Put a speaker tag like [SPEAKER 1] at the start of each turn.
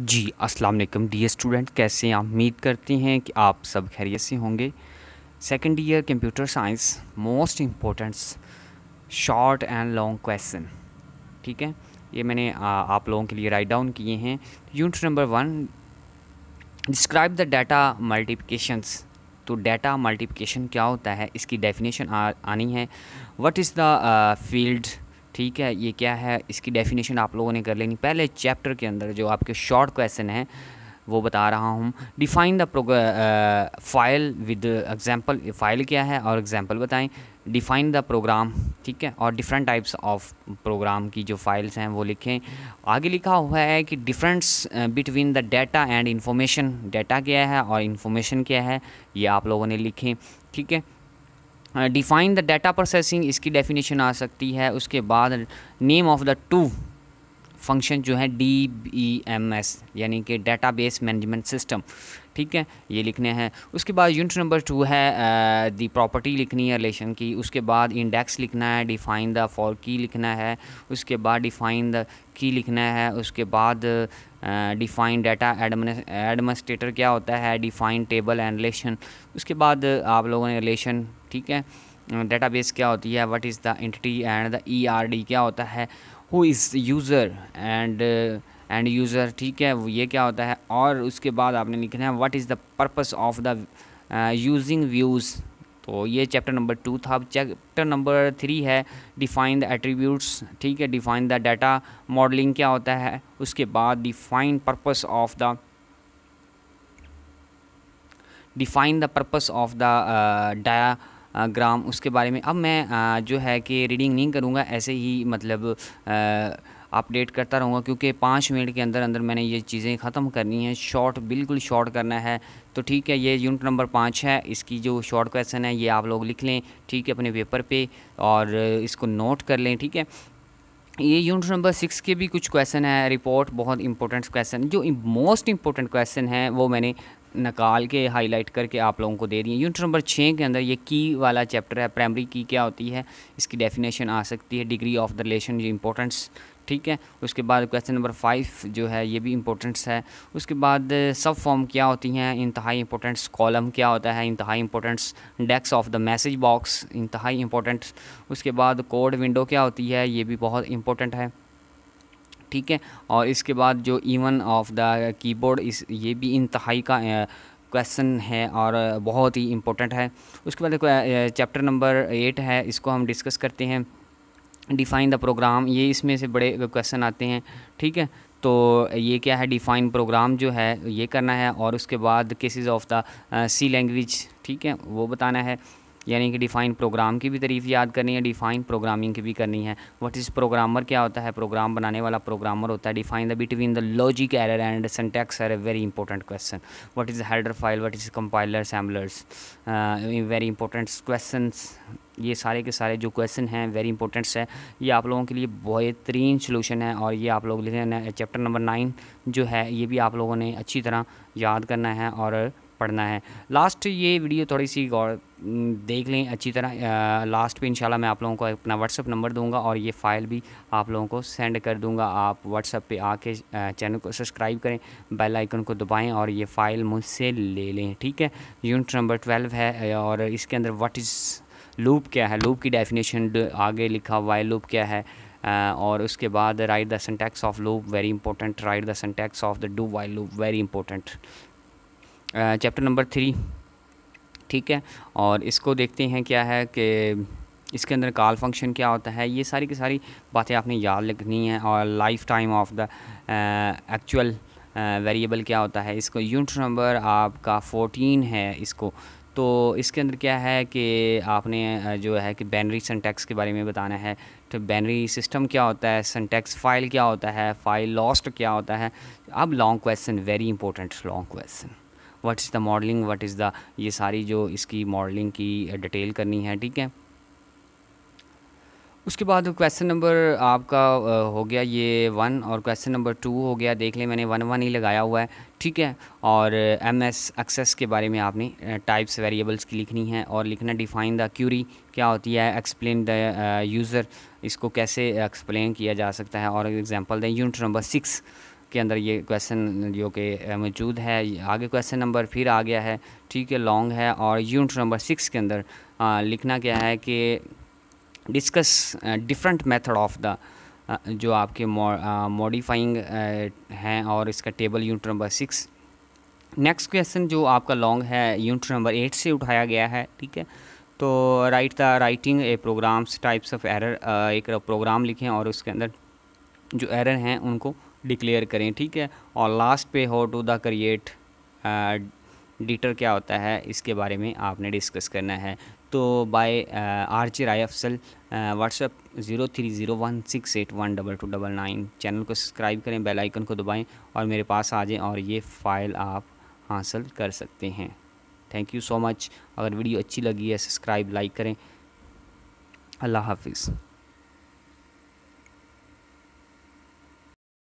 [SPEAKER 1] जी अस्सलाम वालेकुम dear student कैसे हैं उम्मीद करते हैं कि आप सब खैरियत से होंगे second year computer science most important short and long question ठीक है ये मैंने आ, आप लोगों के लिए राइट डाउन किए हैं unit number one describe the data multiplications तो डाटा मल्टीप्लिकेशन क्या होता है इसकी डेफिनेशन आनी है वट इज़ द फील्ड ठीक है ये क्या है इसकी डेफिनेशन आप लोगों ने कर लेनी पहले चैप्टर के अंदर जो आपके शॉर्ट क्वेश्चन हैं वो बता रहा हूँ define the file with example file क्या है और एग्जांपल बताएं डिफाइन द प्रोग्राम ठीक है और डिफरेंट टाइप्स ऑफ प्रोग्राम की जो फाइल्स हैं वो लिखें आगे लिखा हुआ है कि difference between the data and information data क्या है और इन्फॉर्मेशन क्या है ये आप लोगों ने लिखें ठीक है डिफाइन द डाटा प्रोसेसिंग इसकी डेफिनेशन आ सकती है उसके बाद name of the two function जो है डी बी एम एस यानी कि डाटा बेस मैनेजमेंट सिस्टम ठीक है ये लिखने हैं उसके बाद यूनिट नंबर टू है दी प्रॉपर्टी लिखनी है रिलेशन की उसके बाद इंडेक्स लिखना है डिफाइन द फॉर की लिखना है उसके बाद डिफाइन द की लिखना है उसके बाद डिफाइन डाटा एडमिनिस्ट्रेटर क्या होता है डिफाइन टेबल एंड रिलेशन उसके बाद आप लोगों ने रिलेशन ठीक है डेटाबेस क्या होती है what is the entity and the ERD क्या होता है who is user and end user ठीक है ये क्या होता है और उसके बाद आपने लिखना है what is the purpose of the using views तो ये चैप्टर नंबर टू था अब चैप्टर नंबर थ्री है डिफाइन द एट्रीब्यूट्स ठीक है डिफाइन द डाटा मॉडलिंग क्या होता है उसके बाद define purpose of the define the purpose of the diagram उसके बारे में अब मैं जो है कि रीडिंग नहीं करूँगा ऐसे ही मतलब अपडेट करता रहूँगा क्योंकि पाँच मिनट के अंदर अंदर मैंने ये चीज़ें ख़त्म करनी है शॉर्ट बिल्कुल शॉर्ट करना है तो ठीक है ये यूनिट नंबर पाँच है इसकी जो शॉर्ट क्वेश्चन है ये आप लोग लिख लें ठीक है अपने पेपर पे और इसको नोट कर लें ठीक है ये यूनिट नंबर सिक्स के भी कुछ क्वेश्चन है रिपोर्ट बहुत इंपॉर्टेंट क्वेश्चन जो मोस्ट इंपॉर्टेंट क्वेश्चन है वो मैंने निकाल के हाईलाइट करके आप लोगों को दे दिए यूनिट नंबर छः के अंदर ये की वाला चैप्टर है प्राइमरी की क्या होती है इसकी डेफिनेशन आ सकती है डिग्री ऑफ द रिलेशन जो इम्पोर्टेंस ठीक है उसके बाद क्वेश्चन नंबर फाइव जो है ये भी इंपॉर्टेंट्स है उसके बाद सब फॉर्म क्या होती हैं इंतहाई इंपॉर्टेंट्स कॉलम क्या होता है इंतहाई importance desk of the message box इंतहाई इंपॉर्टेंट्स उसके बाद कोड विंडो क्या होती है ये भी बहुत इंपॉर्टेंट है ठीक है और इसके बाद जो इवन ऑफ द कीबोर्ड इस ये भी इंतहाई का क्वेश्चन है और बहुत ही इम्पोर्टेंट है उसके बाद चैप्टर नंबर एट है इसको हम डिस्कस करते हैं डिफ़ाइन द प्रोग्राम ये इसमें से बड़े क्वेश्चन आते हैं ठीक है तो ये क्या है डिफ़ाइन प्रोग्राम जो है ये करना है और उसके बाद cases of the C language ठीक है वो बताना है यानी कि डिफाइन प्रोग्राम की भी तरीफ़ याद करनी है डिफाइन प्रोग्रामिंग की भी करनी है वट इज़ प्रोग्रामर क्या होता है प्रोग्राम बनाने वाला प्रोग्रामर होता है define the between the logic error and syntax error a very important question what is header file what is compiler assemblers very important question ये सारे के सारे जो क्वेश्चन हैं वेरी इंपॉर्टेंट्स है ये आप लोगों के लिए बेहतरीन सोलूशन है और ये आप लोग लिखे चैप्टर नंबर नाइन जो है ये भी आप लोगों ने अच्छी तरह याद करना है और पढ़ना है लास्ट ये वीडियो थोड़ी सी गौर देख लें अच्छी तरह लास्ट पे इंशाल्लाह मैं आप लोगों को अपना व्हाट्सअप नंबर दूंगा और ये फ़ाइल भी आप लोगों को सेंड कर दूंगा आप व्हाट्सअप पे आके चैनल को सब्सक्राइब करें बेल आइकन को दबाएं और ये फ़ाइल मुझसे ले लें ठीक है यूनिट नंबर ट्वेल्व है और इसके अंदर व्हाट इज़ लूप क्या है लूप की डेफिनेशन आगे लिखा हुआ है लूप क्या है और उसके बाद write the syntax of loop very important write the syntax of the do while loop very important chapter number three ठीक है और इसको देखते हैं क्या है कि इसके अंदर कॉल फंक्शन क्या होता है ये सारी की सारी बातें आपने याद रखनी है और lifetime of the actual variable क्या होता है इसको यूनिट नंबर आपका फोटीन है इसको तो इसके अंदर क्या है कि आपने जो है कि बैनरी सेंटेक्स के बारे में बताना है तो बैनरी सिस्टम क्या होता है सेंटेक्स फ़ाइल क्या होता है फ़ाइल लॉस्ट क्या होता है अब long question very important long question what is the modelling what is the ये सारी जो इसकी मॉडलिंग की डिटेल करनी है ठीक है उसके बाद क्वेश्चन नंबर आपका हो गया ये वन और क्वेश्चन नंबर टू हो गया देख लें मैंने वन वन ही लगाया हुआ है ठीक है और एम एस एक्सेस के बारे में आपने टाइप्स वेरिएबल्स की लिखनी है और लिखना डिफाइन द क्यूरी क्या होती है एक्सप्लेन द यूज़र इसको कैसे एक्सप्लेन किया जा सकता है और एग्जांपल दें यूनिट नंबर सिक्स के अंदर ये क्वेश्चन जो कि मौजूद है आगे क्वेश्चन नंबर फिर आ गया है ठीक है लॉन्ग है और यूनिट नंबर सिक्स के अंदर लिखना क्या है कि discuss different method of the जो आपके मॉडिफाइंग हैं और इसका table unit number six next question जो आपका लॉन्ग है यूनिट नंबर एट से उठाया गया है ठीक है तो write the writing a programs types of error एक प्रोग्राम लिखें और उसके अंदर जो एरर हैं उनको डिक्लेयर करें ठीक है और लास्ट पे हो टू द क्रिएट डिटर क्या होता है इसके बारे में आपने डिस्कस करना है तो by R J Rai Afsal WhatsApp zero three zero one six eight one double two double nine channel को सब्सक्राइब करें बेल आइकन को दबाएं और मेरे पास आ जाएं और ये फ़ाइल आप हासिल कर सकते हैं थैंक यू सो मच अगर वीडियो अच्छी लगी है सब्सक्राइब लाइक करें अल्लाह हाफिज़